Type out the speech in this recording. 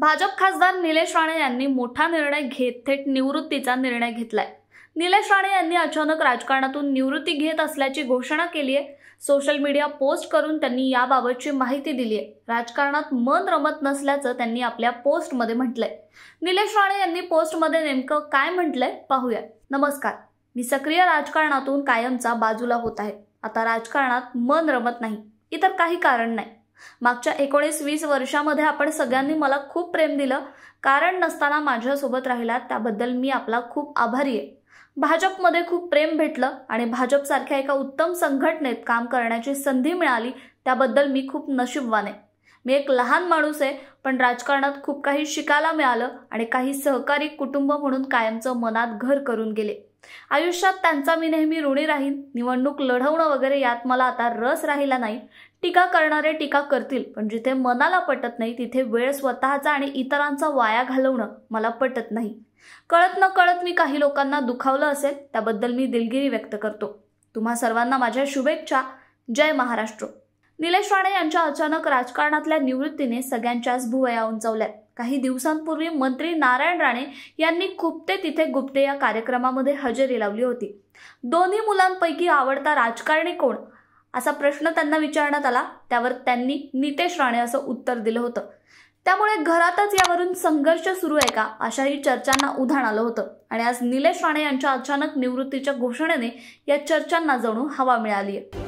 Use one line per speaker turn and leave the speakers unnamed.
भाजप खासदार निलेश राणे यांनी मोठा निर्णय घेत थेट निवृत्तीचा निर्णय घेतलाय निलेश राणे यांनी अचानक राजकारणातून निवृत्ती घेत असल्याची घोषणा केली आहे सोशल मीडिया पोस्ट करून त्यांनी याबाबतची माहिती दिली आहे राजकारणात मन रमत नसल्याचं त्यांनी आपल्या पोस्टमध्ये म्हटलंय निलेश राणे यांनी पोस्टमध्ये नेमकं काय म्हटलंय पाहूया नमस्कार मी सक्रिय राजकारणातून कायमचा बाजूला होत आहे आता राजकारणात मन रमत नाही इतर काही कारण नाही मागच्या एकोणीस वीस वर्षामध्ये आपण सगळ्यांनी मला खूप प्रेम दिलं कारण नसताना माझ्यासोबत राहिला त्याबद्दल मी आपला खूप आभारी आहे भाजपमध्ये खूप प्रेम भेटलं आणि भाजपसारख्या एका उत्तम संघटनेत काम करण्याची संधी मिळाली त्याबद्दल मी खूप आहे मी एक लहान माणूस आहे पण राजकारणात खूप काही शिकायला मिळालं आणि काही सहकारी कुटुंब म्हणून कायमचं मनात घर करून गेले आयुष्यात त्यांचा मी नेहमी ऋणी राहीन निवडणूक लढवणं वगैरे यात मला आता रस राहिला नाही टीका करणारे टीका करतील पण जिथे मनाला पटत नाही तिथे वेळ स्वतःचा आणि इतरांचा वाया घालवणं मला पटत नाही कळत न कळत मी काही लोकांना दुखावलं असेल त्याबद्दल मी दिलगिरी व्यक्त करतो तुम्हा सर्वांना माझ्या शुभेच्छा जय महाराष्ट्र निलेश राणे यांच्या अचानक राजकारणातल्या निवृत्तीने सगळ्यांच्याच भुवया उंचावल्या काही दिवसांपूर्वी मंत्री नारायण राणे यांनी खुपते तिथे गुप्ते या कार्यक्रमामध्ये हजेरी लावली होती दोन्ही मुलांपैकी आवडता राजकारणी कोण असा प्रश्न त्यांना विचारण्यात आला त्यावर त्यांनी नितेश राणे असं उत्तर दिलं होतं त्यामुळे घरातच यावरून संघर्ष सुरू आहे का अशाही चर्चांना उधाण आलं होतं आणि आज निलेश राणे यांच्या अचानक निवृत्तीच्या घोषणेने या चर्चांना जणू हवा मिळाली आहे